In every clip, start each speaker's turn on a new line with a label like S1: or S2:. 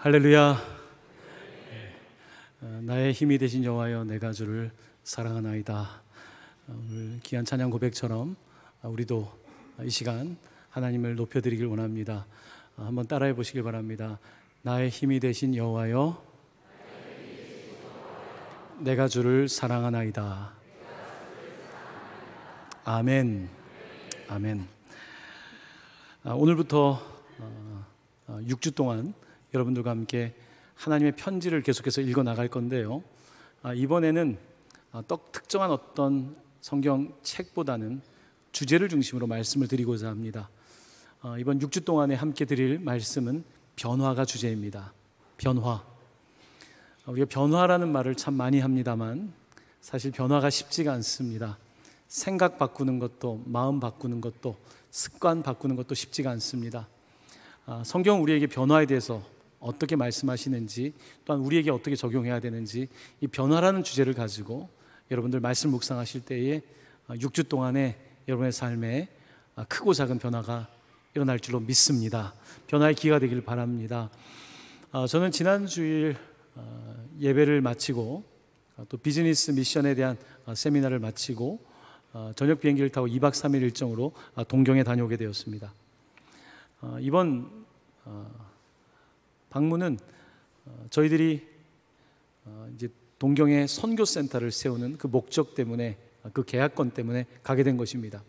S1: 할렐루야. 어, 나의 힘이 되신 여호와여 내가 주를 사랑하나이다. 어, 오늘 귀한 찬양 고백처럼 아, 우리도 이 시간 하나님을 높여 드리길 원합니다. 어, 한번 따라해 보시길 바랍니다. 나의 힘이 되신 여호와여 내가 주를 사랑하나이다. 아멘. 아멘. 아, 오늘부터 6주 동안 여러분들과 함께 하나님의 편지를 계속해서 읽어 나갈 건데요. 아, 이번에는 아, 특정한 어떤 성경 책보다는 주제를 중심으로 말씀을 드리고자 합니다. 아, 이번 6주 동안에 함께 드릴 말씀은 변화가 주제입니다. 변화. 아, 우리가 변화라는 말을 참 많이 합니다만 사실 변화가 쉽지가 않습니다. 생각 바꾸는 것도 마음 바꾸는 것도 습관 바꾸는 것도 쉽지가 않습니다. 아, 성경 우리에게 변화에 대해서 어떻게 말씀하시는지 또한 우리에게 어떻게 적용해야 되는지 이 변화라는 주제를 가지고 여러분들 말씀 묵상하실 때에 6주 어, 동안에 여러분의 삶에 어, 크고 작은 변화가 일어날 줄로 믿습니다. 변화의 기회가 되길 바랍니다. 어, 저는 지난 주일 예배를 마치고 또 비즈니스 미션에 대한 세미나를 마치고 저녁 비행기를 타고 2박 3일 일정으로 동경에 다녀오게 되었습니다. 이번 방문은 어, 저희들이 어, 이제 동경에 선교센터를 세우는 그 목적 때문에 아, 그 계약권 때문에 가게 된 것입니다.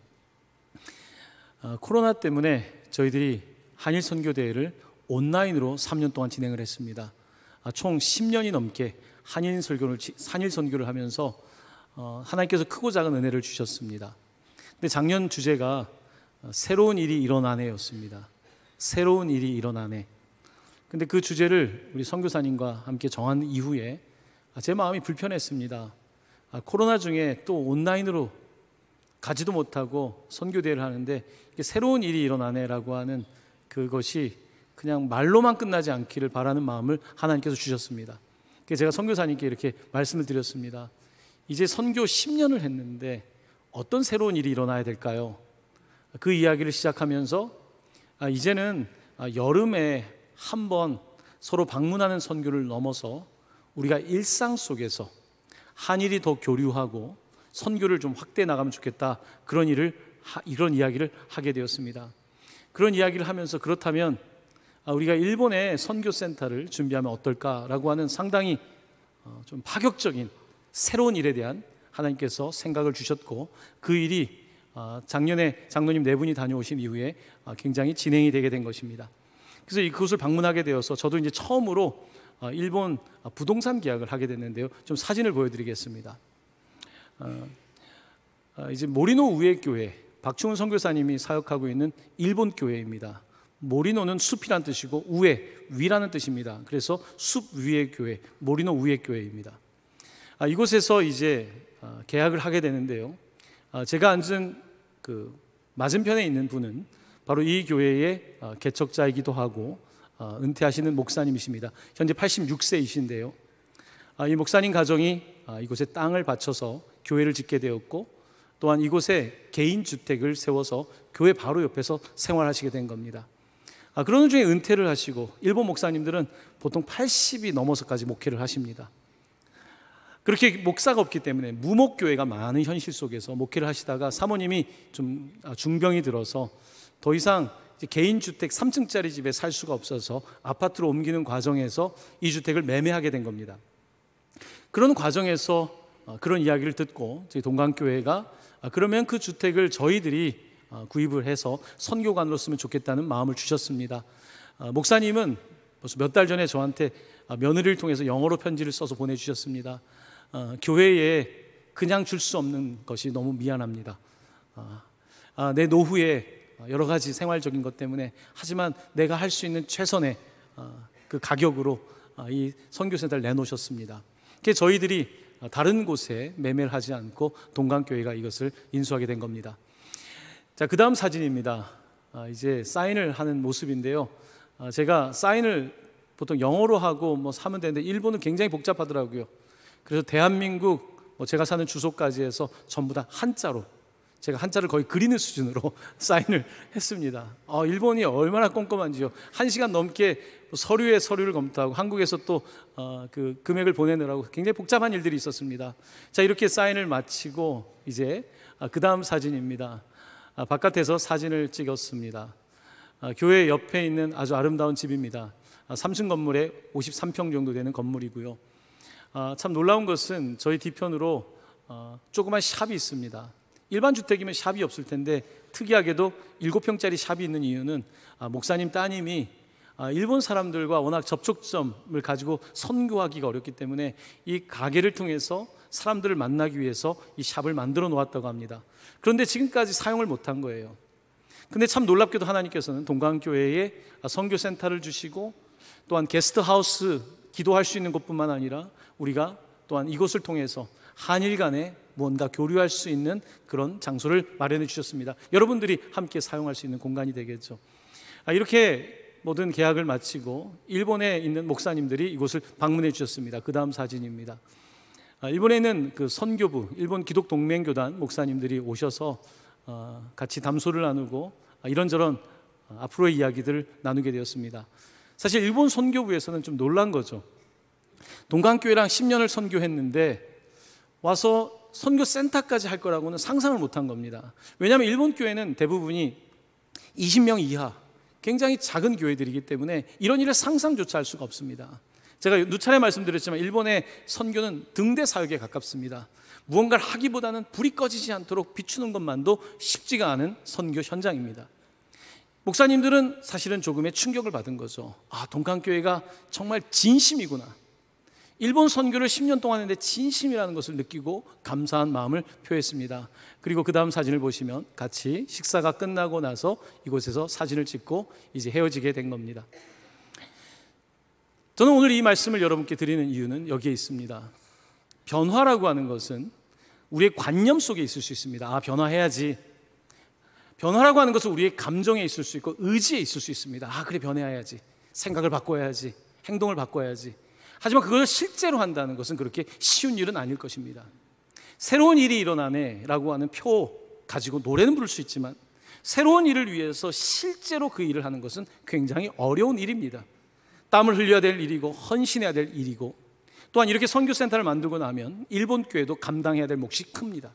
S1: 어, 코로나 때문에 저희들이 한일 선교대회를 온라인으로 3년 동안 진행을 했습니다. 아, 총 10년이 넘게 한인 설교를 한일 선교를 하면서 하나님께서 크고 작은 은혜를 주셨습니다. 근데 작년 주제가 새로운 일이 일어나네였습니다. 새로운 일이 일어나네. 근데 그 주제를 우리 선교사님과 함께 정한 이후에 아, 제 마음이 불편했습니다. 아, 코로나 중에 또 온라인으로 가지도 못하고 선교대회를 하는데 새로운 일이 일어나네라고 하는 그것이 그냥 말로만 끝나지 않기를 바라는 마음을 하나님께서 주셨습니다. 제가 선교사님께 이렇게 말씀을 드렸습니다. 이제 선교 10년을 했는데 어떤 새로운 일이 일어나야 될까요? 그 이야기를 시작하면서 아, 이제는 여름에 한번 서로 방문하는 선교를 넘어서 우리가 일상 속에서 한일이 더 교류하고 선교를 좀 확대해 나가면 좋겠다. 그런 일을 이런 이야기를 하게 되었습니다. 그런 이야기를 하면서 그렇다면 아, 우리가 일본의 선교 센터를 준비하면 어떨까라고 하는 상당히 어, 좀 파격적인 새로운 일에 대한 하나님께서 생각을 주셨고 그 일이 아, 작년에 장로님 네 분이 다녀오신 이후에 아, 굉장히 진행이 되게 된 것입니다. 그래서 이곳을 방문하게 되어서 저도 이제 처음으로 어, 일본 부동산 계약을 하게 됐는데요. 좀 사진을 보여드리겠습니다. 어, 어, 이제 모리노 우회교회 박충훈 선교사님이 사역하고 있는 일본 교회입니다. 모리노는 숲이란 뜻이고 우회 위라는 뜻입니다. 그래서 숲 위의 교회 모리노 우회 교회입니다. 아, 이곳에서 이제 계약을 하게 되는데요. 아, 제가 앉은 그 맞은편에 있는 분은 바로 이 교회의 어, 개척자이기도 하고 어, 은퇴하시는 목사님이십니다. 현재 86세이신데요. 아, 이 목사님 가정이 아, 이곳에 땅을 바쳐서 교회를 짓게 되었고 또한 이곳에 개인 주택을 세워서 교회 바로 옆에서 생활하시게 된 겁니다. 아, 그러는 중에 은퇴를 하시고 일본 목사님들은 보통 80이 넘어서까지 목회를 하십니다. 그렇게 목사가 없기 때문에 무목교회가 많은 현실 속에서 목회를 하시다가 사모님이 좀 중병이 들어서 더 이상 개인 주택 3층짜리 집에 살 수가 없어서 아파트로 옮기는 과정에서 이 주택을 매매하게 된 겁니다. 그런 과정에서 어, 그런 이야기를 듣고 저희 동강교회가 아, 그러면 그 주택을 저희들이 어, 구입을 해서 선교관으로 쓰면 좋겠다는 마음을 주셨습니다. 어, 목사님은 벌써 몇 달 전에 저한테 아, 며느리를 통해서 영어로 편지를 써서 보내주셨습니다. 교회에 그냥 줄 수 없는 것이 너무 미안합니다. 아, 내 노후에 어, 여러 가지 생활적인 것 때문에 하지만 내가 할 수 있는 최선의 어, 그 가격으로 어, 이 선교센터를 내놓으셨습니다. 그 저희들이 다른 곳에 매매를 하지 않고 동강교회가 이것을 인수하게 된 겁니다. 자, 그 다음 사진입니다. 이제 사인을 하는 모습인데요. 제가 사인을 보통 영어로 하고 뭐 하면 되는데 일본은 굉장히 복잡하더라고요. 그래서 대한민국 뭐 제가 사는 주소까지 해서 전부 다 한자로 제가 한자를 거의 그리는 수준으로 사인을 했습니다. 아, 일본이 얼마나 꼼꼼한지요. 한 시간 넘게 서류에 서류를 검토하고 한국에서 또그 어, 그 금액을 보내느라고 굉장히 복잡한 일들이 있었습니다. 자 이렇게 사인을 마치고 이제 아, 그 다음 사진입니다. 아, 바깥에서 사진을 찍었습니다. 아, 교회 옆에 있는 아주 아름다운 집입니다. 3층 아, 건물에 53평 정도 되는 건물이고요. 아, 참 놀라운 것은 저희 뒤편으로 어, 조그만 샵이 있습니다. 일반 주택이면 샵이 없을 텐데 특이하게도 7평짜리 샵이 있는 이유는 아, 목사님 따님이 아, 일본 사람들과 워낙 접촉점을 가지고 선교하기가 어렵기 때문에 이 가게를 통해서 사람들을 만나기 위해서 이 샵을 만들어 놓았다고 합니다. 그런데 지금까지 사용을 못한 거예요. 근데 참 놀랍게도 하나님께서는 동강교회에 선교센터를 주시고 또한 게스트하우스 기도할 수 있는 곳뿐만 아니라 우리가 또한 이곳을 통해서 한일 간의 무언가 교류할 수 있는 그런 장소를 마련해 주셨습니다. 여러분들이 함께 사용할 수 있는 공간이 되겠죠. 아, 이렇게 모든 계약을 마치고 일본에 있는 목사님들이 이곳을 방문해 주셨습니다. 그 다음 사진입니다. 아, 일본에는 그 선교부, 일본 기독 동맹교단 목사님들이 오셔서 아, 같이 담소를 나누고 이런저런 앞으로의 이야기들을 나누게 되었습니다. 사실 일본 선교부에서는 좀 놀란 거죠. 동강교회랑 10년을 선교했는데 와서 선교 센터까지 할 거라고는 상상을 못한 겁니다. 왜냐하면 일본 교회는 대부분이 20명 이하 굉장히 작은 교회들이기 때문에 이런 일을 상상조차 할 수가 없습니다. 제가 누차례 말씀드렸지만 일본의 선교는 등대 사역에 가깝습니다. 무언가를 하기보다는 불이 꺼지지 않도록 비추는 것만도 쉽지가 않은 선교 현장입니다. 목사님들은 사실은 조금의 충격을 받은 거죠. 아, 동강교회가 정말 진심이구나. 일본 선교를 10년 동안 했는데 진심이라는 것을 느끼고 감사한 마음을 표했습니다. 그리고 그 다음 사진을 보시면 같이 식사가 끝나고 나서 이곳에서 사진을 찍고 이제 헤어지게 된 겁니다. 저는 오늘 이 말씀을 여러분께 드리는 이유는 여기에 있습니다. 변화라고 하는 것은 우리의 관념 속에 있을 수 있습니다. 아, 변화해야지. 변화라고 하는 것은 우리의 감정에 있을 수 있고 의지에 있을 수 있습니다. 아, 그래, 변해야지. 생각을 바꿔야지. 행동을 바꿔야지. 하지만 그걸 실제로 한다는 것은 그렇게 쉬운 일은 아닐 것입니다. 새로운 일이 일어나네라고 하는 표 가지고 노래는 부를 수 있지만 새로운 일을 위해서 실제로 그 일을 하는 것은 굉장히 어려운 일입니다. 땀을 흘려야 될 일이고 헌신해야 될 일이고 또한 이렇게 선교센터를 만들고 나면 일본 교회도 감당해야 될 몫이 큽니다.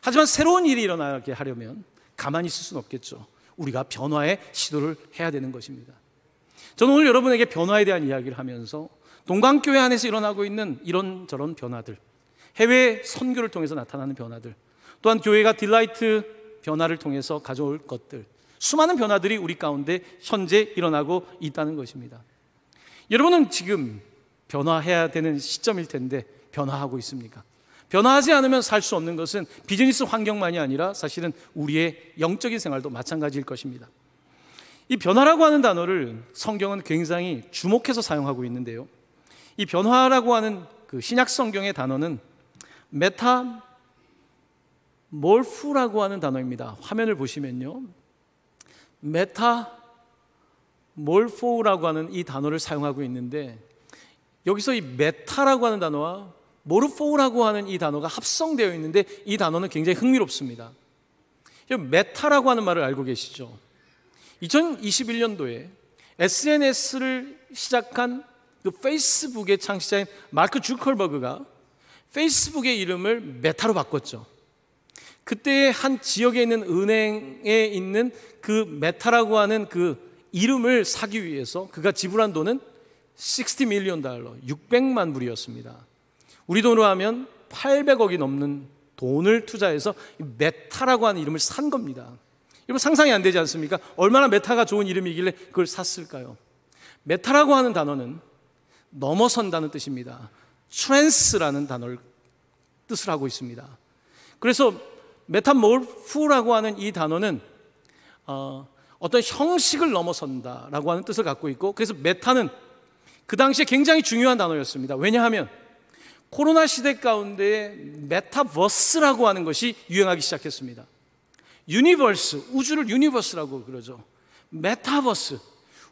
S1: 하지만 새로운 일이 일어나게 하려면 가만히 있을 수는 없겠죠. 우리가 변화의 시도를 해야 되는 것입니다. 저는 오늘 여러분에게 변화에 대한 이야기를 하면서 동강교회 안에서 일어나고 있는 이런저런 변화들, 해외 선교를 통해서 나타나는 변화들, 또한 교회가 딜라이트 변화를 통해서 가져올 것들, 수많은 변화들이 우리 가운데 현재 일어나고 있다는 것입니다. 여러분은 지금 변화해야 되는 시점일 텐데 변화하고 있습니까? 변화하지 않으면 살 수 없는 것은 비즈니스 환경만이 아니라 사실은 우리의 영적인 생활도 마찬가지일 것입니다. 이 변화라고 하는 단어를 성경은 굉장히 주목해서 사용하고 있는데요. 이 변화라고 하는 그 신약 성경의 단어는 메타 몰프라고 하는 단어입니다. 화면을 보시면요. 메타 몰포라고 하는 이 단어를 사용하고 있는데 여기서 이 메타라고 하는 단어와 모르포라고 하는 이 단어가 합성되어 있는데 이 단어는 굉장히 흥미롭습니다. 메타라고 하는 말을 알고 계시죠? 2021년도에 SNS를 시작한 그 페이스북의 창시자인 마크 주컬버그가 페이스북의 이름을 메타로 바꿨죠. 그때 한 지역에 있는 은행에 있는 그 메타라고 하는 그 이름을 사기 위해서 그가 지불한 돈은 60 밀리언 달러, 600만 불이었습니다. 우리 돈으로 하면 800억이 넘는 돈을 투자해서 메타라고 하는 이름을 산 겁니다. 여러분 상상이 안 되지 않습니까? 얼마나 메타가 좋은 이름이길래 그걸 샀을까요? 메타라고 하는 단어는 넘어선다는 뜻입니다. 트랜스라는 단어를 뜻을 하고 있습니다. 그래서 메타몰프라고 하는 이 단어는 어, 어떤 형식을 넘어선다라고 하는 뜻을 갖고 있고 그래서 메타는 그 당시에 굉장히 중요한 단어였습니다. 왜냐하면 코로나 시대 가운데 메타버스라고 하는 것이 유행하기 시작했습니다. 유니버스, 우주를 유니버스라고 그러죠. 메타버스.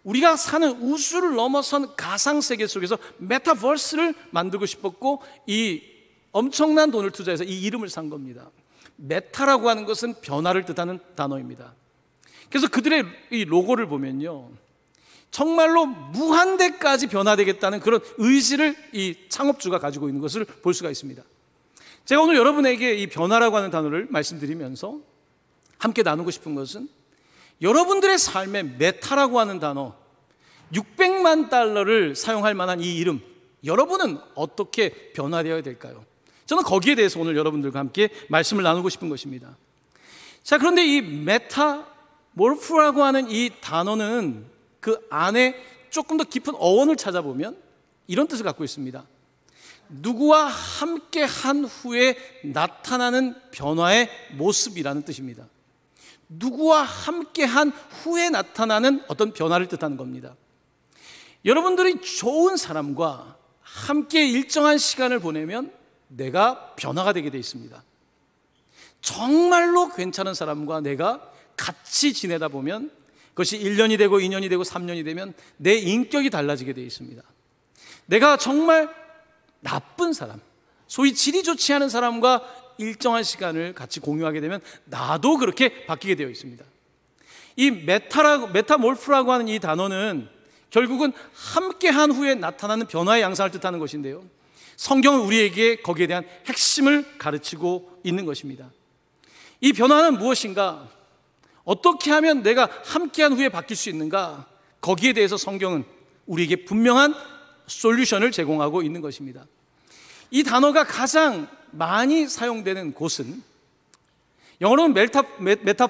S1: 우리가 사는 우주를 넘어선 가상 세계 속에서 메타버스를 만들고 싶었고 이 엄청난 돈을 투자해서 이 이름을 산 겁니다. 메타라고 하는 것은 변화를 뜻하는 단어입니다. 그래서 그들의 이 로고를 보면요. 정말로 무한대까지 변화되겠다는 그런 의지를 이 창업주가 가지고 있는 것을 볼 수가 있습니다. 제가 오늘 여러분에게 이 변화라고 하는 단어를 말씀드리면서 함께 나누고 싶은 것은 여러분들의 삶에 메타라고 하는 단어 600만 달러를 사용할 만한 이 이름 여러분은 어떻게 변화되어야 될까요? 저는 거기에 대해서 오늘 여러분들과 함께 말씀을 나누고 싶은 것입니다. 자, 그런데 이메타모프라고 하는 이 단어는 그 안에 조금 더 깊은 어원을 찾아보면 이런 뜻을 갖고 있습니다. 누구와 함께 한 후에 나타나는 변화의 모습이라는 뜻입니다. 누구와 함께 한 후에 나타나는 어떤 변화를 뜻하는 겁니다. 여러분들이 좋은 사람과 함께 일정한 시간을 보내면 내가 변화가 되게 돼 있습니다. 정말로 괜찮은 사람과 내가 같이 지내다 보면 그것이 1년이 되고 2년이 되고 3년이 되면 내 인격이 달라지게 돼 있습니다. 내가 정말 나쁜 사람, 소위 질이 좋지 않은 사람과 일정한 시간을 같이 공유하게 되면 나도 그렇게 바뀌게 되어 있습니다. 이 메타라고, 메타몰프라고 하는 이 단어는 결국은 함께 한 후에 나타나는 변화의 양상을 뜻하는 것인데요. 성경은 우리에게 거기에 대한 핵심을 가르치고 있는 것입니다. 이 변화는 무엇인가? 어떻게 하면 내가 함께 한 후에 바뀔 수 있는가? 거기에 대해서 성경은 우리에게 분명한 솔루션을 제공하고 있는 것입니다. 이 단어가 가장 많이 사용되는 곳은 영어로는 메타, 메타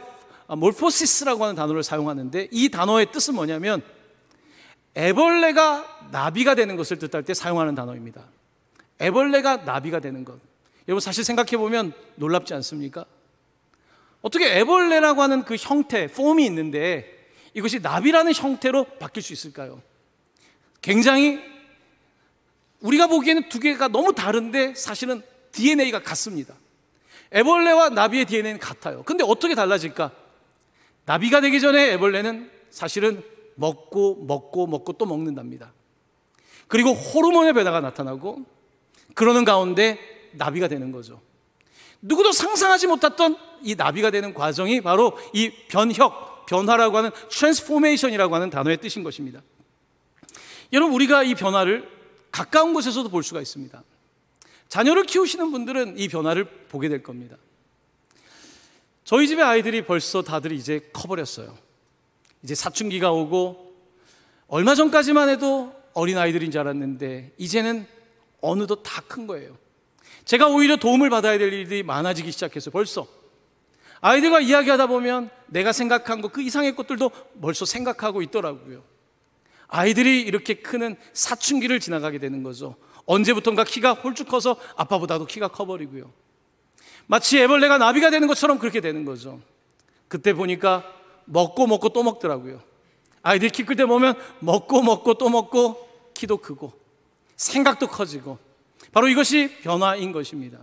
S1: 아, 몰포시스라고 하는 단어를 사용하는데 이 단어의 뜻은 뭐냐면 애벌레가 나비가 되는 것을 뜻할 때 사용하는 단어입니다. 애벌레가 나비가 되는 것. 여러분 사실 생각해 보면 놀랍지 않습니까? 어떻게 애벌레라고 하는 그 형태, 폼이 있는데 이것이 나비라는 형태로 바뀔 수 있을까요? 굉장히 우리가 보기에는 두 개가 너무 다른데 사실은 DNA가 같습니다. 애벌레와 나비의 DNA는 같아요. 근데 어떻게 달라질까? 나비가 되기 전에 애벌레는 사실은 먹고 먹고 먹고 또 먹는답니다. 그리고 호르몬의 변화가 나타나고 그러는 가운데 나비가 되는 거죠. 누구도 상상하지 못했던 이 나비가 되는 과정이 바로 이 변혁, 변화라고 하는 트랜스포메이션이라고 하는 단어의 뜻인 것입니다. 여러분 우리가 이 변화를 가까운 곳에서도 볼 수가 있습니다. 자녀를 키우시는 분들은 이 변화를 보게 될 겁니다. 저희 집의 아이들이 벌써 다들 이제 커버렸어요. 이제 사춘기가 오고 얼마 전까지만 해도 어린 아이들인 줄 알았는데 이제는 어느덧 다 큰 거예요. 제가 오히려 도움을 받아야 될 일이 많아지기 시작해서 벌써 아이들과 이야기하다 보면 내가 생각한 것 그 이상의 것들도 벌써 생각하고 있더라고요. 아이들이 이렇게 크는 사춘기를 지나가게 되는 거죠. 언제부턴가 키가 홀쭉 커서 아빠보다도 키가 커버리고요. 마치 애벌레가 나비가 되는 것처럼 그렇게 되는 거죠. 그때 보니까 먹고 먹고 또 먹더라고요. 아이들 키 클 때 보면 먹고 먹고 또 먹고 키도 크고 생각도 커지고 바로 이것이 변화인 것입니다.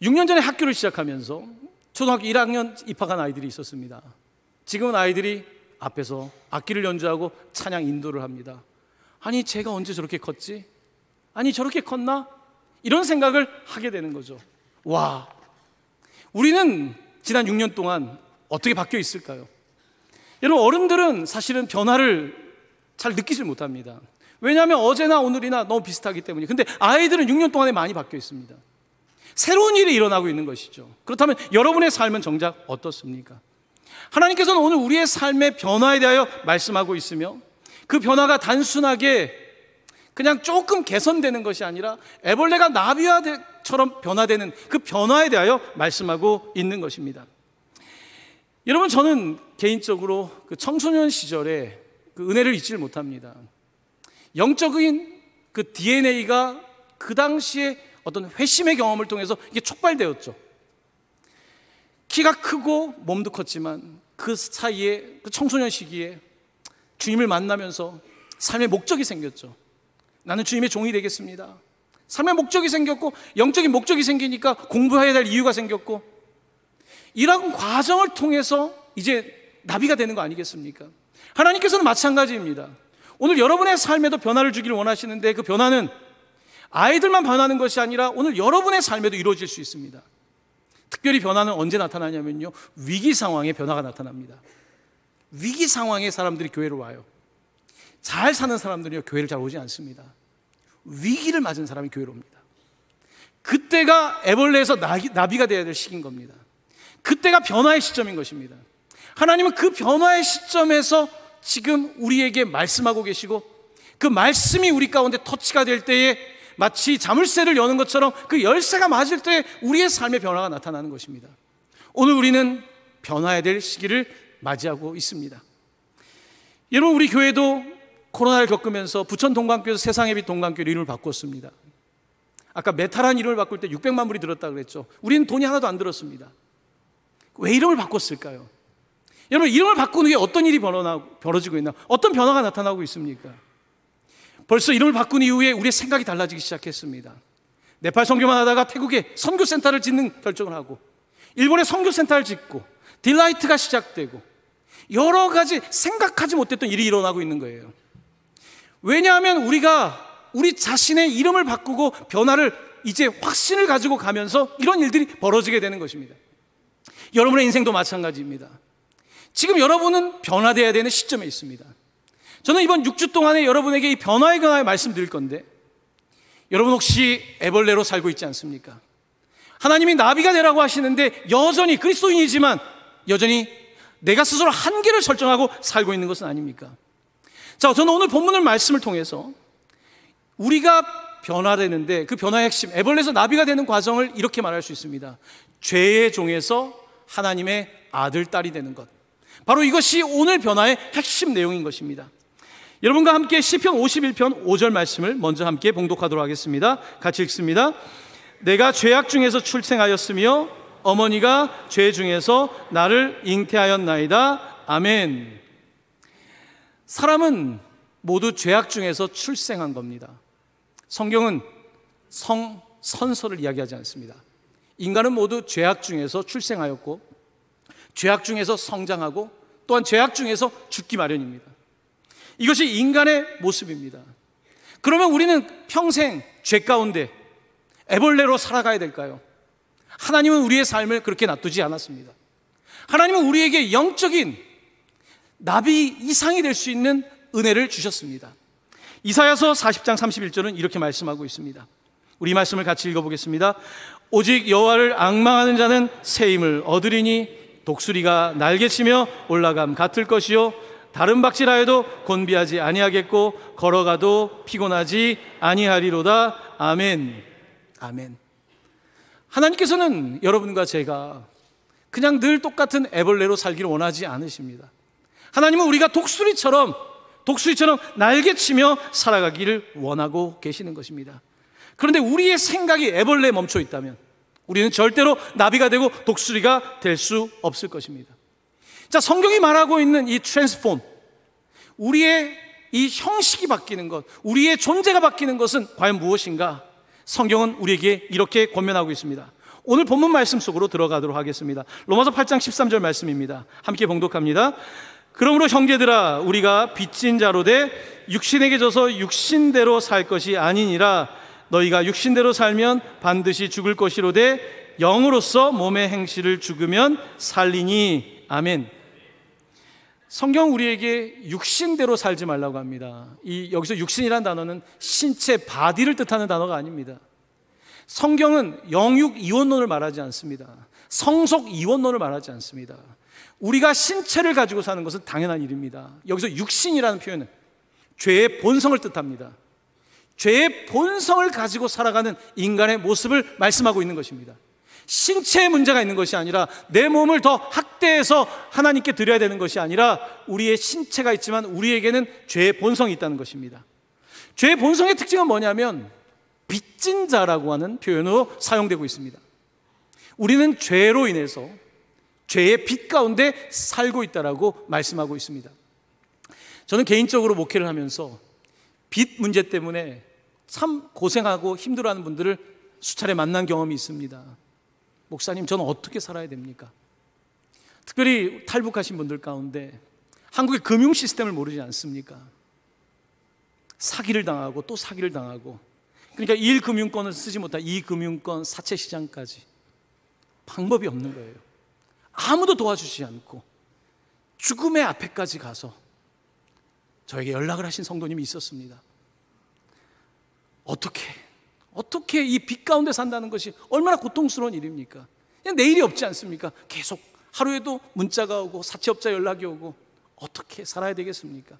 S1: 6년 전에 학교를 시작하면서 초등학교 1학년 입학한 아이들이 있었습니다. 지금은 아이들이 앞에서 악기를 연주하고 찬양 인도를 합니다. 아니, 제가 언제 저렇게 컸지? 아니 저렇게 컸나? 이런 생각을 하게 되는 거죠. 와. 우리는 지난 6년 동안 어떻게 바뀌어 있을까요? 여러분 어른들은 사실은 변화를 잘느끼지 못합니다. 왜냐하면 어제나 오늘이나 너무 비슷하기 때문에. 근데 아이들은 6년 동안에 많이 바뀌어 있습니다. 새로운 일이 일어나고 있는 것이죠. 그렇다면 여러분의 삶은 정작 어떻습니까? 하나님께서는 오늘 우리의 삶의 변화에 대하여 말씀하고 있으며 그 변화가 단순하게 그냥 조금 개선되는 것이 아니라 애벌레가 나비와처럼 변화되는 그 변화에 대하여 말씀하고 있는 것입니다. 여러분 저는 개인적으로 그 청소년 시절에 그 은혜를 잊질 못합니다. 영적인 그 DNA가 그 당시에 어떤 회심의 경험을 통해서 이게 촉발되었죠. 키가 크고 몸도 컸지만 그 사이에 그 청소년 시기에 주님을 만나면서 삶의 목적이 생겼죠. 나는 주님의 종이 되겠습니다. 삶의 목적이 생겼고 영적인 목적이 생기니까 공부해야 될 이유가 생겼고 이런 과정을 통해서 이제 나비가 되는 거 아니겠습니까? 하나님께서는 마찬가지입니다. 오늘 여러분의 삶에도 변화를 주기를 원하시는데 그 변화는 아이들만 변하는 것이 아니라 오늘 여러분의 삶에도 이루어질 수 있습니다. 특별히 변화는 언제 나타나냐면요. 위기 상황에 변화가 나타납니다. 위기 상황에 사람들이 교회로 와요. 잘 사는 사람들이요 교회를 잘 오지 않습니다. 위기를 맞은 사람이 교회로 옵니다. 그때가 애벌레에서 나비, 가 되어야 될 시기인 겁니다. 그때가 변화의 시점인 것입니다. 하나님은 그 변화의 시점에서 지금 우리에게 말씀하고 계시고 그 말씀이 우리 가운데 터치가 될 때에 마치 자물쇠를 여는 것처럼 그 열쇠가 맞을 때 우리의 삶의 변화가 나타나는 것입니다. 오늘 우리는 변화해야 될 시기를 맞이하고 있습니다. 여러분 우리 교회도 코로나를 겪으면서 부천 동광교에서 세상의 빛 동광교로 이름을 바꿨습니다. 아까 메타란 이름을 바꿀 때 600만 불이 들었다 그랬죠. 우리는 돈이 하나도 안 들었습니다. 왜 이름을 바꿨을까요? 여러분 이름을 바꾸는 게 어떤 일이 벌어지고 있나? 어떤 변화가 나타나고 있습니까? 벌써 이름을 바꾼 이후에 우리의 생각이 달라지기 시작했습니다. 네팔 선교만 하다가 태국에 선교센터를 짓는 결정을 하고 일본에 선교센터를 짓고 딜라이트가 시작되고 여러 가지 생각하지 못했던 일이 일어나고 있는 거예요. 왜냐하면 우리가 우리 자신의 이름을 바꾸고 변화를 이제 확신을 가지고 가면서 이런 일들이 벌어지게 되는 것입니다. 여러분의 인생도 마찬가지입니다. 지금 여러분은 변화되어야 되는 시점에 있습니다. 저는 이번 6주 동안에 여러분에게 이 변화에 관하여 말씀드릴 건데 여러분 혹시 애벌레로 살고 있지 않습니까? 하나님이 나비가 되라고 하시는데 여전히 그리스도인이지만 여전히 내가 스스로 한계를 설정하고 살고 있는 것은 아닙니까? 자, 저는 오늘 본문을 말씀을 통해서 우리가 변화되는데 그 변화의 핵심, 애벌레에서 나비가 되는 과정을 이렇게 말할 수 있습니다. 죄의 종에서 하나님의 아들, 딸이 되는 것. 바로 이것이 오늘 변화의 핵심 내용인 것입니다. 여러분과 함께 시편 51편 5절 말씀을 먼저 함께 봉독하도록 하겠습니다. 같이 읽습니다. 내가 죄악 중에서 출생하였으며 어머니가 죄 중에서 나를 잉태하였나이다. 아멘. 사람은 모두 죄악 중에서 출생한 겁니다. 성경은 성 선서를 이야기하지 않습니다. 인간은 모두 죄악 중에서 출생하였고 죄악 중에서 성장하고 또한 죄악 중에서 죽기 마련입니다. 이것이 인간의 모습입니다. 그러면 우리는 평생 죄 가운데 애벌레로 살아가야 될까요? 하나님은 우리의 삶을 그렇게 놔두지 않았습니다. 하나님은 우리에게 영적인 나비 이상이 될 수 있는 은혜를 주셨습니다. 이사야서 40장 31절은 이렇게 말씀하고 있습니다. 우리 말씀을 같이 읽어보겠습니다. 오직 여호와를 악망하는 자는 새 힘을 얻으리니 독수리가 날개치며 올라감 같을 것이요 다른 박질하여도 곤비하지 아니하겠고 걸어가도 피곤하지 아니하리로다. 아멘. 아멘. 하나님께서는 여러분과 제가 그냥 늘 똑같은 애벌레로 살기를 원하지 않으십니다. 하나님은 우리가 독수리처럼 독수리처럼 날개치며 살아가기를 원하고 계시는 것입니다. 그런데 우리의 생각이 애벌레에 멈춰 있다면 우리는 절대로 나비가 되고 독수리가 될 수 없을 것입니다. 자, 성경이 말하고 있는 이 트랜스폼 우리의 이 형식이 바뀌는 것, 우리의 존재가 바뀌는 것은 과연 무엇인가? 성경은 우리에게 이렇게 권면하고 있습니다. 오늘 본문 말씀 속으로 들어가도록 하겠습니다. 로마서 8장 13절 말씀입니다. 함께 봉독합니다. 그러므로 형제들아 우리가 빚진 자로 되 육신에게 져서 육신대로 살 것이 아니니라 너희가 육신대로 살면 반드시 죽을 것이로돼 영으로서 몸의 행실을 죽으면 살리니 아멘. 성경 우리에게 육신대로 살지 말라고 합니다. 이 여기서 육신이란 단어는 신체 바디를 뜻하는 단어가 아닙니다. 성경은 영육 이원론을 말하지 않습니다. 성속 이원론을 말하지 않습니다. 우리가 신체를 가지고 사는 것은 당연한 일입니다. 여기서 육신이라는 표현은 죄의 본성을 뜻합니다. 죄의 본성을 가지고 살아가는 인간의 모습을 말씀하고 있는 것입니다. 신체에 문제가 있는 것이 아니라 내 몸을 더 학대해서 하나님께 드려야 되는 것이 아니라 우리의 신체가 있지만 우리에게는 죄의 본성이 있다는 것입니다. 죄의 본성의 특징은 뭐냐면 빚진 자라고 하는 표현으로 사용되고 있습니다. 우리는 죄로 인해서 죄의 빛 가운데 살고 있다라고 말씀하고 있습니다. 저는 개인적으로 목회를 하면서 빛 문제 때문에 참 고생하고 힘들어하는 분들을 수차례 만난 경험이 있습니다. 목사님, 저는 어떻게 살아야 됩니까? 특별히 탈북하신 분들 가운데 한국의 금융 시스템을 모르지 않습니까? 사기를 당하고 또 사기를 당하고 그러니까 1금융권을 쓰지 못한 2금융권 사채시장까지 방법이 없는 거예요. 아무도 도와주지 않고 죽음의 앞에까지 가서 저에게 연락을 하신 성도님이 있었습니다. 어떻게, 어떻게 이 빛 가운데 산다는 것이 얼마나 고통스러운 일입니까? 그냥 내일이 없지 않습니까? 계속 하루에도 문자가 오고 사채업자 연락이 오고 어떻게 살아야 되겠습니까?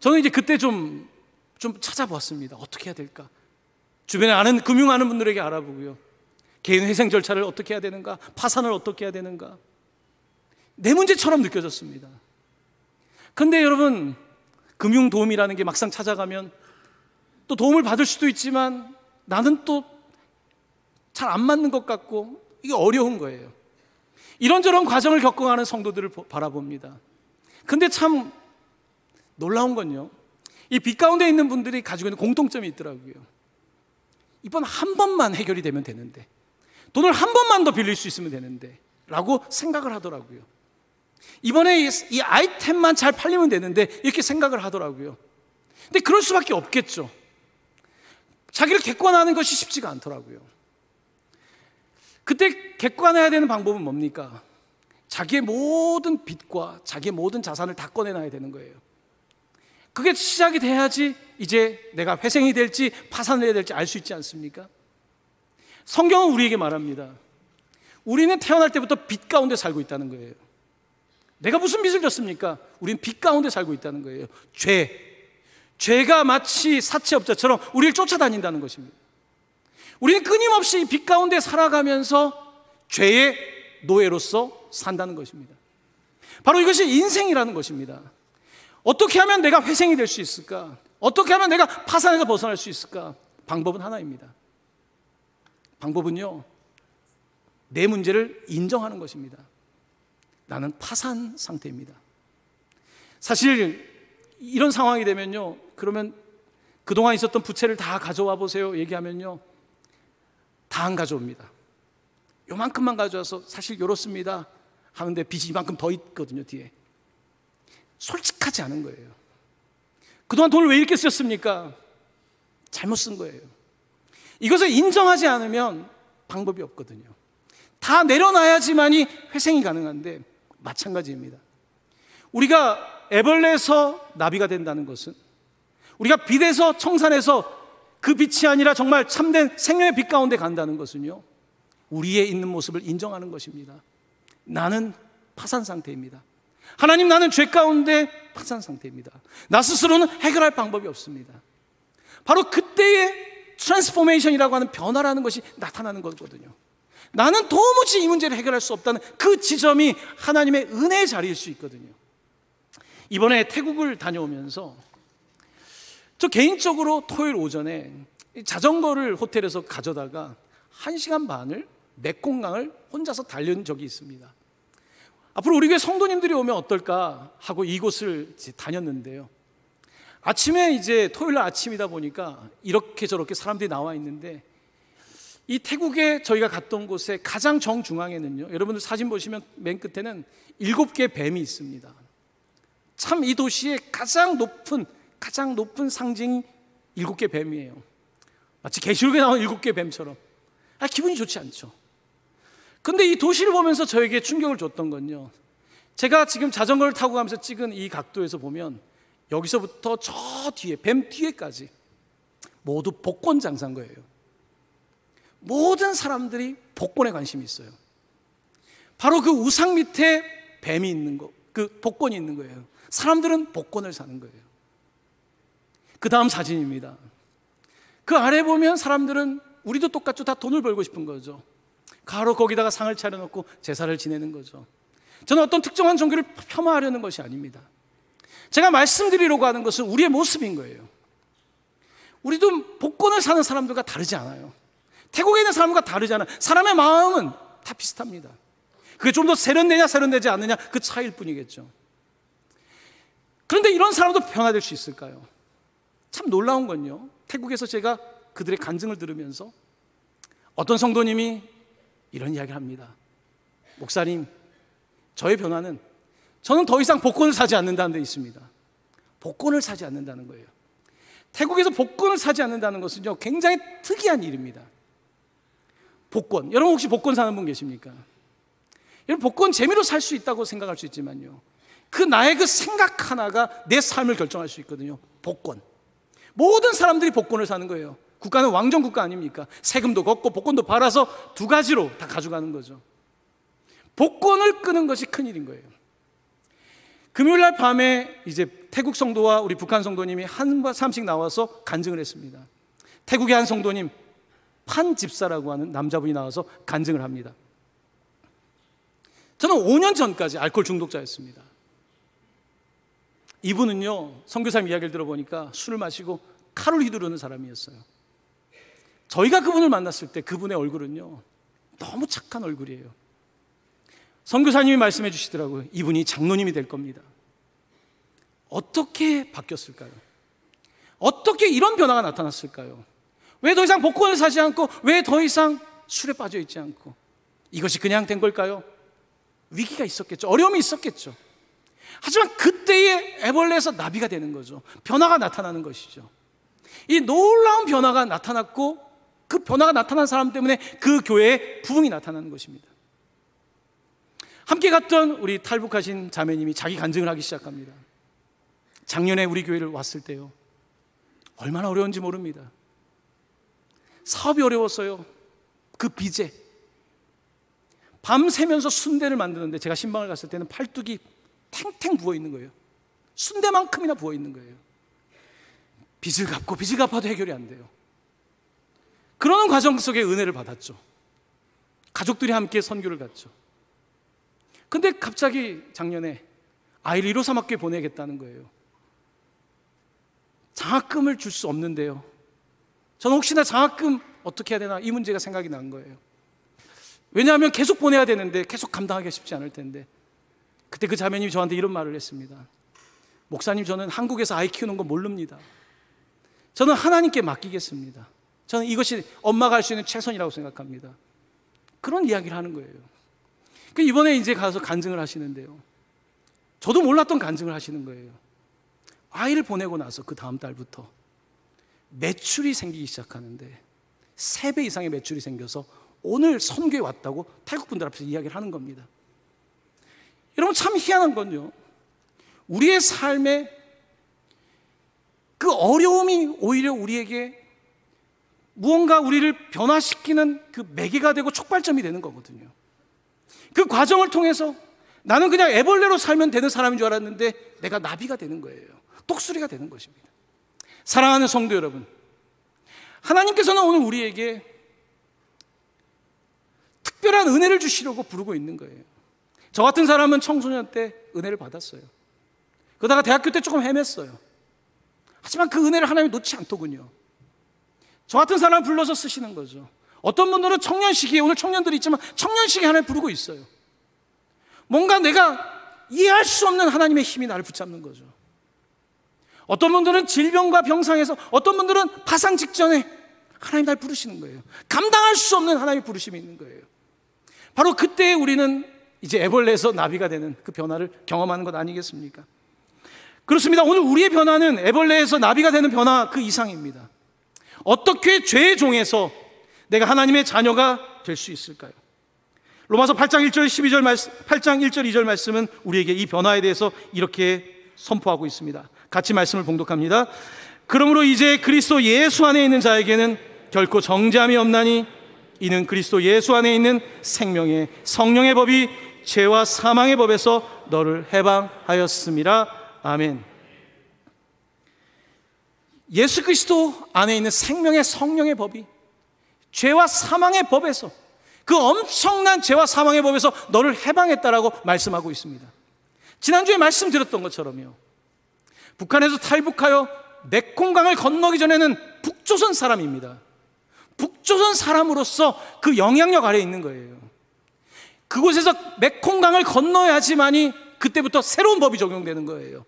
S1: 저는 이제 그때 좀, 좀 찾아보았습니다. 어떻게 해야 될까? 주변에 아는, 금융하는 분들에게 알아보고요. 개인회생 절차를 어떻게 해야 되는가? 파산을 어떻게 해야 되는가? 내 문제처럼 느껴졌습니다. 근데 여러분, 금융 도움이라는 게 막상 찾아가면 또 도움을 받을 수도 있지만 나는 또 잘 안 맞는 것 같고 이게 어려운 거예요. 이런저런 과정을 겪어가는 성도들을 바라봅니다. 근데 참 놀라운 건요. 이 빛 가운데 있는 분들이 가지고 있는 공통점이 있더라고요. 이번 한 번만 해결이 되면 되는데 돈을 한 번만 더 빌릴 수 있으면 되는데 라고 생각을 하더라고요. 이번에 이 아이템만 잘 팔리면 되는데 이렇게 생각을 하더라고요. 근데 그럴 수밖에 없겠죠. 자기를 객관하는 것이 쉽지가 않더라고요. 그때 객관해야 되는 방법은 뭡니까? 자기의 모든 빚과 자기의 모든 자산을 다 꺼내놔야 되는 거예요. 그게 시작이 돼야지 이제 내가 회생이 될지 파산해야 될지 알 수 있지 않습니까? 성경은 우리에게 말합니다. 우리는 태어날 때부터 빛 가운데 살고 있다는 거예요. 내가 무슨 빛을 졌습니까? 우리는 빛 가운데 살고 있다는 거예요. 죄. 죄가 마치 사채업자처럼 우리를 쫓아다닌다는 것입니다. 우리는 끊임없이 빛 가운데 살아가면서 죄의 노예로서 산다는 것입니다. 바로 이것이 인생이라는 것입니다. 어떻게 하면 내가 회생이 될 수 있을까? 어떻게 하면 내가 파산에서 벗어날 수 있을까? 방법은 하나입니다. 방법은요, 내 문제를 인정하는 것입니다. 나는 파산 상태입니다. 사실 이런 상황이 되면요, 그러면 그동안 있었던 부채를 다 가져와 보세요. 얘기하면요, 다 안 가져옵니다. 요만큼만 가져와서 사실 요렇습니다. 하는데 빚이 이만큼 더 있거든요, 뒤에. 솔직하지 않은 거예요. 그동안 돈을 왜 이렇게 썼습니까? 잘못 쓴 거예요. 이것을 인정하지 않으면 방법이 없거든요. 다 내려놔야지만이 회생이 가능한데 마찬가지입니다. 우리가 애벌레에서 나비가 된다는 것은 우리가 빛에서 청산해서 그 빛이 아니라 정말 참된 생명의 빛 가운데 간다는 것은요. 우리의 있는 모습을 인정하는 것입니다. 나는 파산 상태입니다. 하나님 나는 죄 가운데 파산 상태입니다. 나 스스로는 해결할 방법이 없습니다. 바로 그때의 트랜스포메이션이라고 하는 변화라는 것이 나타나는 거거든요. 나는 도무지 이 문제를 해결할 수 없다는 그 지점이 하나님의 은혜의 자리일 수 있거든요. 이번에 태국을 다녀오면서 저 개인적으로 토요일 오전에 자전거를 호텔에서 가져다가 1시간 반을 맥공강을 혼자서 달린 적이 있습니다. 앞으로 우리 교회 성도님들이 오면 어떨까 하고 이곳을 다녔는데요. 아침에 이제 토요일 날 아침이다 보니까 이렇게 저렇게 사람들이 나와 있는데 이 태국에 저희가 갔던 곳의 가장 정중앙에는요. 여러분들 사진 보시면 맨 끝에는 일곱 개 뱀이 있습니다. 참 이 도시의 가장 높은 가장 높은 상징이 일곱 개 뱀이에요. 마치 계시록에 나온 일곱 개 뱀처럼. 아 기분이 좋지 않죠. 근데 이 도시를 보면서 저에게 충격을 줬던 건요. 제가 지금 자전거를 타고 가면서 찍은 이 각도에서 보면 여기서부터 저 뒤에 뱀 뒤에까지 모두 복권 장사인 거예요. 모든 사람들이 복권에 관심이 있어요. 바로 그 우상 밑에 뱀이 있는 거, 그 복권이 있는 거예요. 사람들은 복권을 사는 거예요. 그 다음 사진입니다. 그 아래 보면 사람들은 우리도 똑같죠. 다 돈을 벌고 싶은 거죠. 가로 거기다가 상을 차려놓고 제사를 지내는 거죠. 저는 어떤 특정한 종교를 폄하하려는 것이 아닙니다. 제가 말씀드리려고 하는 것은 우리의 모습인 거예요. 우리도 복권을 사는 사람들과 다르지 않아요. 태국에 있는 사람과 다르지 않아요. 사람의 마음은 다 비슷합니다. 그게 좀 더 세련되냐 세련되지 않느냐 그 차이일 뿐이겠죠. 그런데 이런 사람도 변화될 수 있을까요? 참 놀라운 건요. 태국에서 제가 그들의 간증을 들으면서 어떤 성도님이 이런 이야기를 합니다. 목사님, 저의 변화는 저는 더 이상 복권을 사지 않는다는 데 있습니다. 복권을 사지 않는다는 거예요. 태국에서 복권을 사지 않는다는 것은요, 굉장히 특이한 일입니다. 복권. 여러분 혹시 복권 사는 분 계십니까? 여러분 복권 재미로 살 수 있다고 생각할 수 있지만요. 그 나의 그 생각 하나가 내 삶을 결정할 수 있거든요. 복권. 모든 사람들이 복권을 사는 거예요. 국가는 왕정 국가 아닙니까? 세금도 걷고 복권도 팔아서 두 가지로 다 가져가는 거죠. 복권을 끄는 것이 큰 일인 거예요. 금요일 날 밤에 이제 태국 성도와 우리 북한 성도님이 한 삼씩 나와서 간증을 했습니다. 태국의 한 성도님 판 집사라고 하는 남자분이 나와서 간증을 합니다. 저는 5년 전까지 알코올 중독자였습니다. 이분은요 선교사님 이야기를 들어보니까 술을 마시고 칼을 휘두르는 사람이었어요. 저희가 그분을 만났을 때 그분의 얼굴은요 너무 착한 얼굴이에요. 선교사님이 말씀해 주시더라고요. 이분이 장로님이 될 겁니다. 어떻게 바뀌었을까요? 어떻게 이런 변화가 나타났을까요? 왜 더 이상 복권을 사지 않고 왜 더 이상 술에 빠져 있지 않고 이것이 그냥 된 걸까요? 위기가 있었겠죠. 어려움이 있었겠죠. 하지만 그때의 애벌레에서 나비가 되는 거죠. 변화가 나타나는 것이죠. 이 놀라운 변화가 나타났고 그 변화가 나타난 사람 때문에 그 교회의 부흥이 나타나는 것입니다. 함께 갔던 우리 탈북하신 자매님이 자기 간증을 하기 시작합니다. 작년에 우리 교회를 왔을 때요. 얼마나 어려운지 모릅니다. 사업이 어려웠어요. 그 빚에. 밤새면서 순대를 만드는데 제가 신방을 갔을 때는 팔뚝이 탱탱 부어 있는 거예요. 순대만큼이나 부어 있는 거예요. 빚을 갚고 빚을 갚아도 해결이 안 돼요. 그러는 과정 속에 은혜를 받았죠. 가족들이 함께 선교를 갔죠. 근데 갑자기 작년에 아이를 1호 3학교에 보내겠다는 거예요. 장학금을 줄 수 없는데요. 저는 혹시나 장학금 어떻게 해야 되나 이 문제가 생각이 난 거예요. 왜냐하면 계속 보내야 되는데 계속 감당하기 가 쉽지 않을 텐데. 그때 그 자매님이 저한테 이런 말을 했습니다. 목사님 저는 한국에서 아이 키우는 거 모릅니다. 저는 하나님께 맡기겠습니다. 저는 이것이 엄마가 할 수 있는 최선이라고 생각합니다. 그런 이야기를 하는 거예요. 그 이번에 이제 가서 간증을 하시는데요. 저도 몰랐던 간증을 하시는 거예요. 아이를 보내고 나서 그 다음 달부터 매출이 생기기 시작하는데 3배 이상의 매출이 생겨서 오늘 선교에 왔다고 태국분들 앞에서 이야기를 하는 겁니다. 여러분 참 희한한 건요. 우리의 삶에 그 어려움이 오히려 우리에게 무언가 우리를 변화시키는 그 매개가 되고 촉발점이 되는 거거든요. 그 과정을 통해서 나는 그냥 애벌레로 살면 되는 사람인 줄 알았는데 내가 나비가 되는 거예요. 똑수리가 되는 것입니다. 사랑하는 성도 여러분, 하나님께서는 오늘 우리에게 특별한 은혜를 주시려고 부르고 있는 거예요. 저 같은 사람은 청소년 때 은혜를 받았어요. 그러다가 대학교 때 조금 헤맸어요. 하지만 그 은혜를 하나님이 놓지 않더군요. 저 같은 사람 불러서 쓰시는 거죠. 어떤 분들은 청년 시기에 오늘 청년들이 있지만 청년 시기에 하나님 부르고 있어요. 뭔가 내가 이해할 수 없는 하나님의 힘이 나를 붙잡는 거죠. 어떤 분들은 질병과 병상에서 어떤 분들은 파상 직전에 하나님 날 부르시는 거예요. 감당할 수 없는 하나님의 부르심이 있는 거예요. 바로 그때 우리는 이제 애벌레에서 나비가 되는 그 변화를 경험하는 것 아니겠습니까? 그렇습니다. 오늘 우리의 변화는 애벌레에서 나비가 되는 변화 그 이상입니다. 어떻게 죄의 종에서 내가 하나님의 자녀가 될 수 있을까요? 로마서 8장 1절 12절 말씀, 8장 1절 2절 말씀은 우리에게 이 변화에 대해서 이렇게 선포하고 있습니다. 같이 말씀을 봉독합니다. 그러므로 이제 그리스도 예수 안에 있는 자에게는 결코 정죄함이 없나니 이는 그리스도 예수 안에 있는 생명의 성령의 법이 죄와 사망의 법에서 너를 해방하였습니다. 아멘. 예수 그리스도 안에 있는 생명의 성령의 법이 죄와 사망의 법에서 그 엄청난 죄와 사망의 법에서 너를 해방했다라고 말씀하고 있습니다. 지난주에 말씀드렸던 것처럼요. 북한에서 탈북하여 메콩강을 건너기 전에는 북조선 사람입니다. 북조선 사람으로서 그 영향력 아래 있는 거예요. 그곳에서 메콩강을 건너야지만이 그때부터 새로운 법이 적용되는 거예요.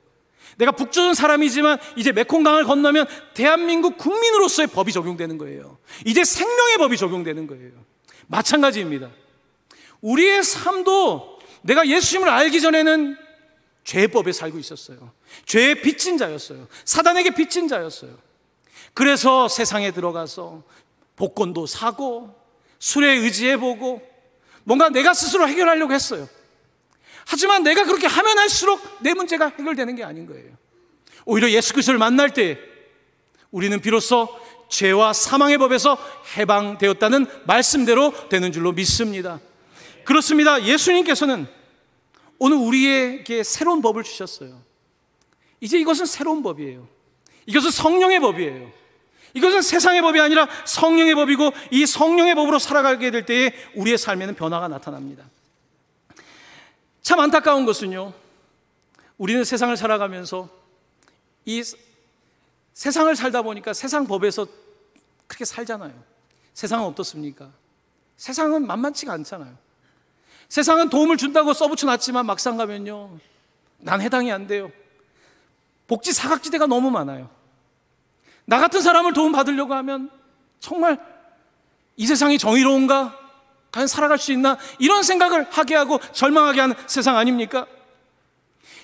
S1: 내가 북조선 사람이지만 이제 메콩강을 건너면 대한민국 국민으로서의 법이 적용되는 거예요. 이제 생명의 법이 적용되는 거예요. 마찬가지입니다. 우리의 삶도 내가 예수님을 알기 전에는 죄 법에 살고 있었어요. 죄의 빚진 자였어요. 사단에게 빚진 자였어요. 그래서 세상에 들어가서 복권도 사고 술에 의지해보고 뭔가 내가 스스로 해결하려고 했어요. 하지만 내가 그렇게 하면 할수록 내 문제가 해결되는 게 아닌 거예요. 오히려 예수 그리스도를 만날 때 우리는 비로소 죄와 사망의 법에서 해방되었다는 말씀대로 되는 줄로 믿습니다. 그렇습니다. 예수님께서는 오늘 우리에게 새로운 법을 주셨어요. 이제 이것은 새로운 법이에요. 이것은 성령의 법이에요. 이것은 세상의 법이 아니라 성령의 법이고 이 성령의 법으로 살아가게 될 때에 우리의 삶에는 변화가 나타납니다. 참 안타까운 것은요. 우리는 세상을 살아가면서 이 세상을 살다 보니까 세상 법에서 그렇게 살잖아요. 세상은 어떻습니까? 세상은 만만치가 않잖아요. 세상은 도움을 준다고 써붙여 놨지만 막상 가면요. 난 해당이 안 돼요. 복지 사각지대가 너무 많아요. 나 같은 사람을 도움 받으려고 하면 정말 이 세상이 정의로운가? 과연 살아갈 수 있나? 이런 생각을 하게 하고 절망하게 하는 세상 아닙니까?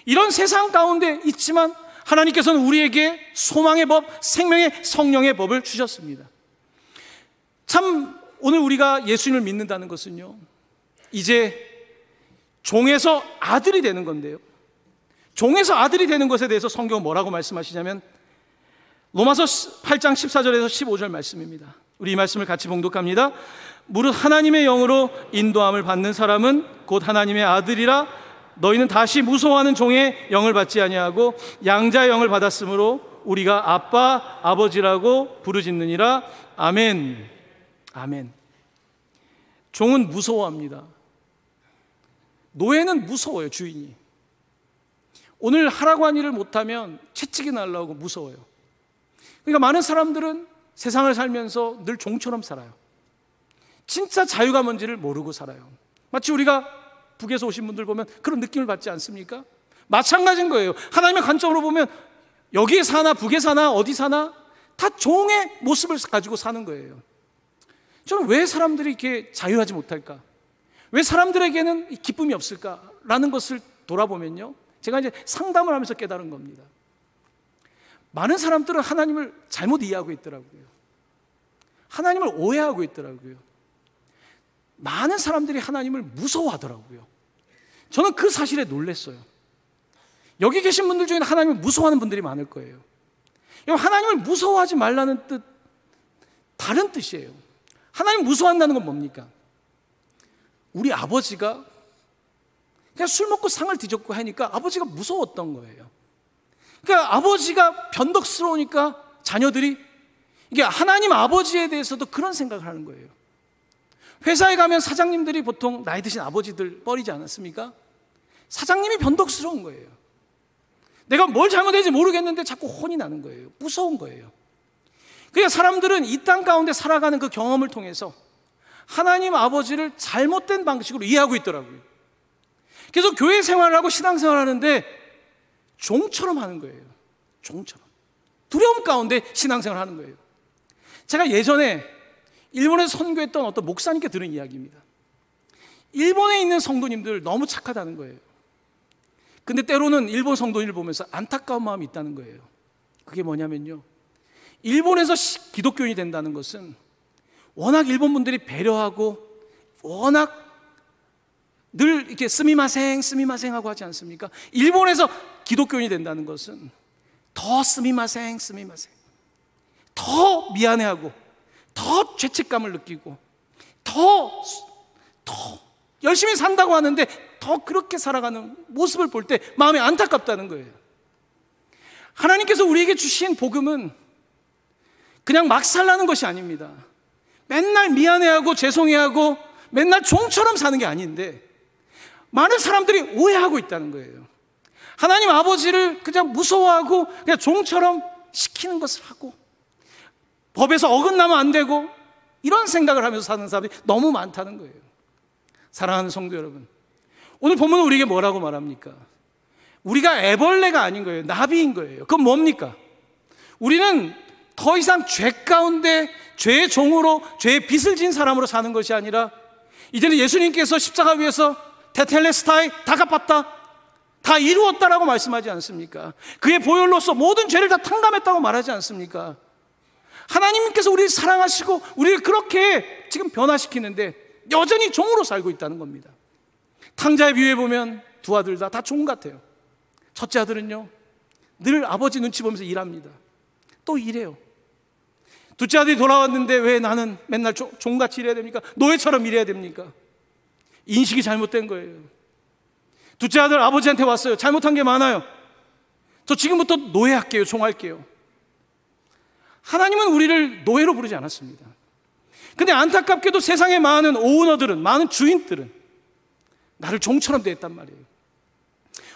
S1: 이런 세상 가운데 있지만 하나님께서는 우리에게 소망의 법, 생명의 성령의 법을 주셨습니다. 참, 오늘 우리가 예수님을 믿는다는 것은요, 이제 종에서 아들이 되는 건데요. 종에서 아들이 되는 것에 대해서 성경은 뭐라고 말씀하시냐면, 로마서 8장 14절에서 15절 말씀입니다. 우리 이 말씀을 같이 봉독합니다. 무릇 하나님의 영으로 인도함을 받는 사람은 곧 하나님의 아들이라 너희는 다시 무서워하는 종의 영을 받지 아니하고 양자의 영을 받았으므로 우리가 아빠 아버지라고 부르짖느니라 아멘 아멘 종은 무서워합니다 노예는 무서워요 주인이 오늘 하라고 한 일을 못하면 채찍이 날라오고 무서워요 그러니까 많은 사람들은 세상을 살면서 늘 종처럼 살아요 진짜 자유가 뭔지를 모르고 살아요. 마치 우리가 북에서 오신 분들 보면 그런 느낌을 받지 않습니까? 마찬가지인 거예요. 하나님의 관점으로 보면 여기 사나 북에 사나 어디 사나 다 종의 모습을 가지고 사는 거예요. 저는 왜 사람들이 이렇게 자유하지 못할까? 왜 사람들에게는 기쁨이 없을까? 라는 것을 돌아보면요. 제가 이제 상담을 하면서 깨달은 겁니다. 많은 사람들은 하나님을 잘못 이해하고 있더라고요. 하나님을 오해하고 있더라고요. 많은 사람들이 하나님을 무서워하더라고요. 저는 그 사실에 놀랐어요. 여기 계신 분들 중에 하나님을 무서워하는 분들이 많을 거예요. 하나님을 무서워하지 말라는 뜻, 다른 뜻이에요. 하나님 무서워한다는 건 뭡니까? 우리 아버지가 그냥 술 먹고 상을 뒤졌고 하니까 아버지가 무서웠던 거예요. 그러니까 아버지가 변덕스러우니까 자녀들이 이게 하나님 아버지에 대해서도 그런 생각을 하는 거예요. 회사에 가면 사장님들이 보통 나이 드신 아버지들 뻘이지 않았습니까? 사장님이 변덕스러운 거예요. 내가 뭘 잘못했는지 모르겠는데 자꾸 혼이 나는 거예요. 무서운 거예요. 그냥 사람들은 이 땅 가운데 살아가는 그 경험을 통해서 하나님 아버지를 잘못된 방식으로 이해하고 있더라고요. 계속 교회 생활을 하고 신앙 생활 을 하는데 종처럼 하는 거예요. 종처럼. 두려움 가운데 신앙생활 을 하는 거예요. 제가 예전에 일본에서 선교했던 어떤 목사님께 들은 이야기입니다. 일본에 있는 성도님들 너무 착하다는 거예요. 근데 때로는 일본 성도님을 보면서 안타까운 마음이 있다는 거예요. 그게 뭐냐면요. 일본에서 기독교인이 된다는 것은 워낙 일본 분들이 배려하고 워낙 늘 이렇게 스미마생 스미마생 하고 하지 않습니까? 일본에서 기독교인이 된다는 것은 더 스미마생 스미마생 더 미안해하고 더 죄책감을 느끼고 더, 더 열심히 산다고 하는데 더 그렇게 살아가는 모습을 볼 때 마음이 안타깝다는 거예요. 하나님께서 우리에게 주신 복음은 그냥 막 살라는 것이 아닙니다. 맨날 미안해하고 죄송해하고 맨날 종처럼 사는 게 아닌데 많은 사람들이 오해하고 있다는 거예요. 하나님 아버지를 그냥 무서워하고 그냥 종처럼 시키는 것을 하고 법에서 어긋나면 안 되고 이런 생각을 하면서 사는 사람이 너무 많다는 거예요. 사랑하는 성도 여러분. 오늘 본문 우리에게 뭐라고 말합니까? 우리가 애벌레가 아닌 거예요. 나비인 거예요. 그건 뭡니까? 우리는 더 이상 죄 가운데 죄의 종으로 죄의 빚을 진 사람으로 사는 것이 아니라 이제는 예수님께서 십자가 위에서 테텔레스타에 다 갚았다. 다 이루었다라고 말씀하지 않습니까? 그의 보혈로서 모든 죄를 다 탕감했다고 말하지 않습니까? 하나님께서 우리를 사랑하시고 우리를 그렇게 지금 변화시키는데 여전히 종으로 살고 있다는 겁니다. 탕자의 비유에 보면 두 아들 다, 다 종 같아요. 첫째 아들은요, 늘 아버지 눈치 보면서 일합니다. 또 일해요. 둘째 아들이 돌아왔는데 왜 나는 맨날 종, 같이 일해야 됩니까? 노예처럼 일해야 됩니까? 인식이 잘못된 거예요. 둘째 아들 아버지한테 왔어요. 잘못한 게 많아요. 저 지금부터 노예할게요. 종할게요. 하나님은 우리를 노예로 부르지 않았습니다. 근데 안타깝게도 세상의 많은 오너들은, 많은 주인들은 나를 종처럼 대했단 말이에요.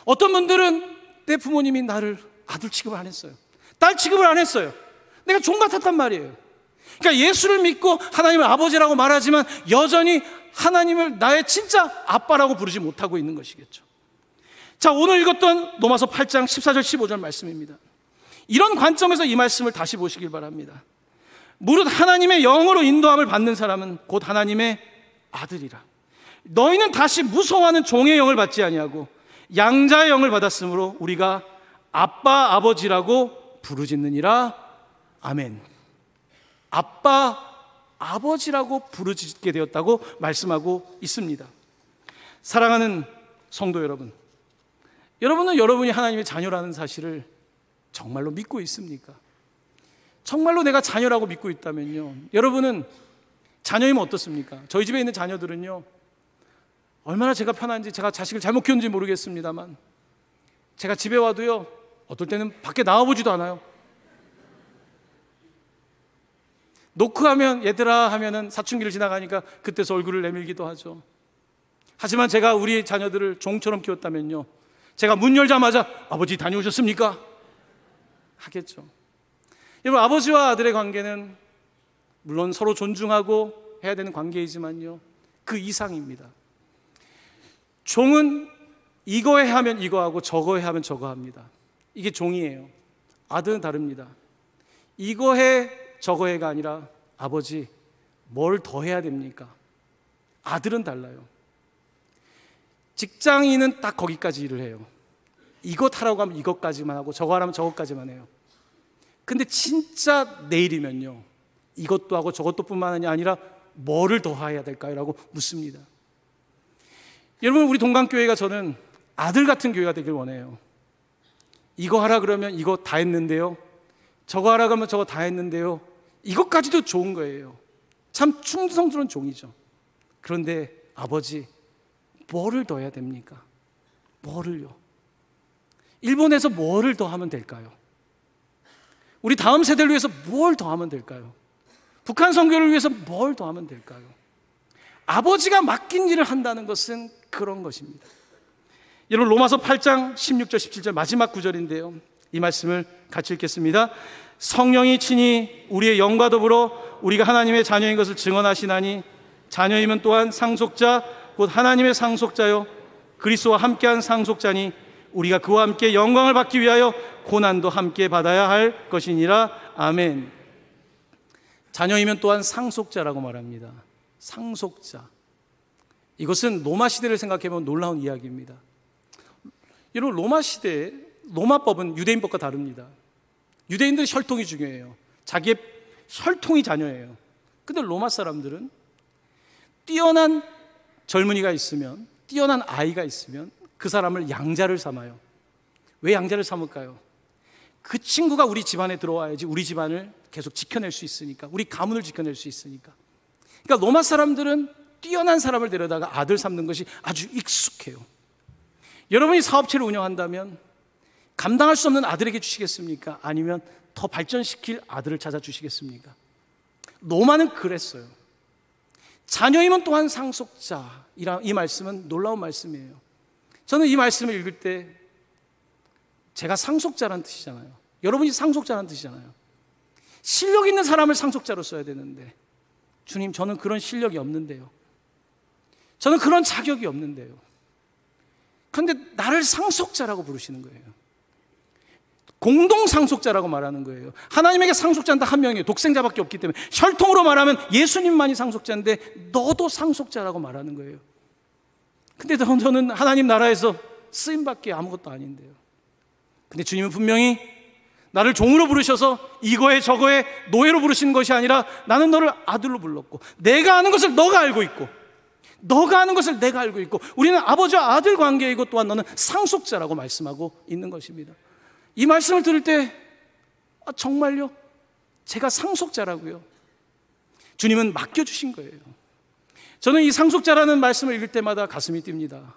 S1: 어떤 분들은 내 부모님이 나를 아들 취급을 안 했어요. 딸 취급을 안 했어요. 내가 종 같았단 말이에요. 그러니까 예수를 믿고 하나님을 아버지라고 말하지만 여전히 하나님을 나의 진짜 아빠라고 부르지 못하고 있는 것이겠죠. 자, 오늘 읽었던 로마서 8장 14절 15절 말씀입니다. 이런 관점에서 이 말씀을 다시 보시길 바랍니다. 무릇 하나님의 영으로 인도함을 받는 사람은 곧 하나님의 아들이라. 너희는 다시 무서워하는 종의 영을 받지 아니하고 양자의 영을 받았으므로 우리가 아빠 아버지라고 부르짖느니라. 아멘. 아빠 아버지라고 부르짖게 되었다고 말씀하고 있습니다. 사랑하는 성도 여러분. 여러분은 여러분이 하나님의 자녀라는 사실을 정말로 믿고 있습니까? 정말로 내가 자녀라고 믿고 있다면요. 여러분은 자녀이면 어떻습니까? 저희 집에 있는 자녀들은요. 얼마나 제가 편한지 제가 자식을 잘못 키웠는지 모르겠습니다만 제가 집에 와도요. 어떨 때는 밖에 나와보지도 않아요. 노크하면 얘들아 하면은 사춘기를 지나가니까 그때서 얼굴을 내밀기도 하죠. 하지만 제가 우리 자녀들을 종처럼 키웠다면요. 제가 문 열자마자 아버지 다녀오셨습니까? 하겠죠. 여러분, 아버지와 아들의 관계는 물론 서로 존중하고 해야 되는 관계이지만요. 그 이상입니다. 종은 이거에 하면 이거 하고 저거에 하면 저거 합니다. 이게 종이에요. 아들은 다릅니다. 이거 해, 저거 해가 아니라 아버지, 뭘 더 해야 됩니까? 아들은 달라요. 직장인은 딱 거기까지 일을 해요. 이것 하라고 하면 이것까지만 하고 저거 하라면 저것까지만 해요. 근데 진짜 내일이면요. 이것도 하고 저것도 뿐만 아니라 뭐를 더 해야 될까요? 라고 묻습니다. 여러분, 우리 동강교회가 저는 아들 같은 교회가 되길 원해요. 이거 하라 그러면 이거 다 했는데요. 저거 하라 그러면 저거 다 했는데요. 이것까지도 좋은 거예요. 참 충성스러운 종이죠. 그런데 아버지, 뭐를 더 해야 됩니까? 뭐를요? 일본에서 뭐를 더 하면 될까요? 우리 다음 세대를 위해서 뭘 더 하면 될까요? 북한 선교를 위해서 뭘 더 하면 될까요? 아버지가 맡긴 일을 한다는 것은 그런 것입니다. 여러분 로마서 8장 16절 17절 마지막 구절인데요. 이 말씀을 같이 읽겠습니다. 성령이 친히 우리의 영과 더불어 우리가 하나님의 자녀인 것을 증언하시나니 자녀이면 또한 상속자 곧 하나님의 상속자요 그리스도와 함께한 상속자니 우리가 그와 함께 영광을 받기 위하여 고난도 함께 받아야 할 것이니라. 아멘. 자녀이면 또한 상속자라고 말합니다. 상속자. 이것은 로마 시대를 생각해 보면 놀라운 이야기입니다. 여러분, 로마 시대에 로마법은 유대인법과 다릅니다. 유대인들은 혈통이 중요해요. 자기의 혈통이 자녀예요. 근데 로마 사람들은 뛰어난 젊은이가 있으면, 뛰어난 아이가 있으면 그 사람을 양자를 삼아요. 왜 양자를 삼을까요? 그 친구가 우리 집안에 들어와야지 우리 집안을 계속 지켜낼 수 있으니까, 우리 가문을 지켜낼 수 있으니까. 그러니까 로마 사람들은 뛰어난 사람을 데려다가 아들 삼는 것이 아주 익숙해요. 여러분이 사업체를 운영한다면 감당할 수 없는 아들에게 주시겠습니까? 아니면 더 발전시킬 아들을 찾아 주시겠습니까? 로마는 그랬어요. 자녀임은 또한 상속자. 이 말씀은 놀라운 말씀이에요. 저는 이 말씀을 읽을 때 제가 상속자라는 뜻이잖아요. 여러분이 상속자라는 뜻이잖아요. 실력 있는 사람을 상속자로 써야 되는데 주님 저는 그런 실력이 없는데요. 저는 그런 자격이 없는데요. 그런데 나를 상속자라고 부르시는 거예요. 공동 상속자라고 말하는 거예요. 하나님에게 상속자는 한 명이에요. 독생자밖에 없기 때문에 혈통으로 말하면 예수님만이 상속자인데 너도 상속자라고 말하는 거예요. 근데 저는 하나님 나라에서 쓰임밖에 아무것도 아닌데요. 근데 주님은 분명히 나를 종으로 부르셔서 이거에 저거에 노예로 부르신 것이 아니라 나는 너를 아들로 불렀고 내가 아는 것을 너가 알고 있고 너가 아는 것을 내가 알고 있고 우리는 아버지와 아들 관계이고 또한 너는 상속자라고 말씀하고 있는 것입니다. 이 말씀을 들을 때 아, 정말요? 제가 상속자라고요. 주님은 맡겨주신 거예요. 저는 이 상속자라는 말씀을 읽을 때마다 가슴이 뜁니다.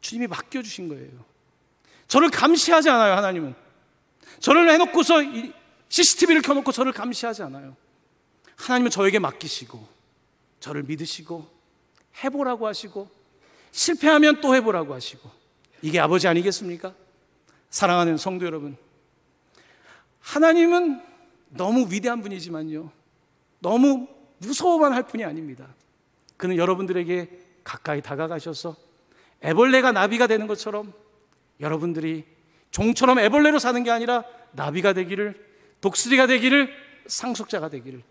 S1: 주님이 맡겨주신 거예요. 저를 감시하지 않아요, 하나님은. 저를 해놓고서 CCTV를 켜놓고 저를 감시하지 않아요. 하나님은 저에게 맡기시고, 저를 믿으시고, 해보라고 하시고, 실패하면 또 해보라고 하시고, 이게 아버지 아니겠습니까? 사랑하는 성도 여러분. 하나님은 너무 위대한 분이지만요. 너무 무서워만 할 분이 아닙니다. 그는 여러분들에게 가까이 다가가셔서 애벌레가 나비가 되는 것처럼 여러분들이 종처럼 애벌레로 사는 게 아니라 나비가 되기를 독수리가 되기를 상속자가 되기를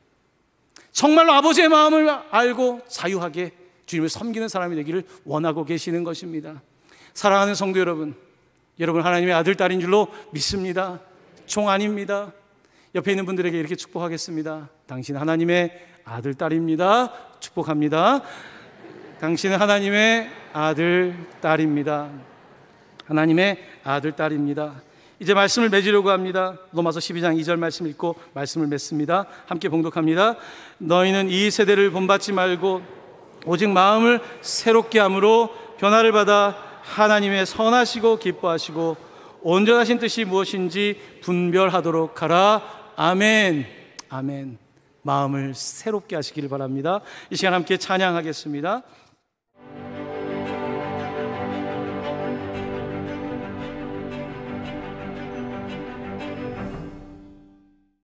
S1: 정말로 아버지의 마음을 알고 자유하게 주님을 섬기는 사람이 되기를 원하고 계시는 것입니다. 사랑하는 성도 여러분, 여러분 하나님의 아들 딸인 줄로 믿습니다. 종 아닙니다. 옆에 있는 분들에게 이렇게 축복하겠습니다. 당신 하나님의 아들, 딸입니다. 축복합니다. 당신은 하나님의 아들, 딸입니다. 하나님의 아들, 딸입니다. 이제 말씀을 맺으려고 합니다. 로마서 12장 2절 말씀 읽고 말씀을 맺습니다. 함께 봉독합니다. 너희는 이 세대를 본받지 말고 오직 마음을 새롭게 함으로 변화를 받아 하나님의 선하시고 기뻐하시고 온전하신 뜻이 무엇인지 분별하도록 하라. 아멘. 아멘. 마음을 새롭게 하시길 바랍니다. 이 시간 함께 찬양하겠습니다.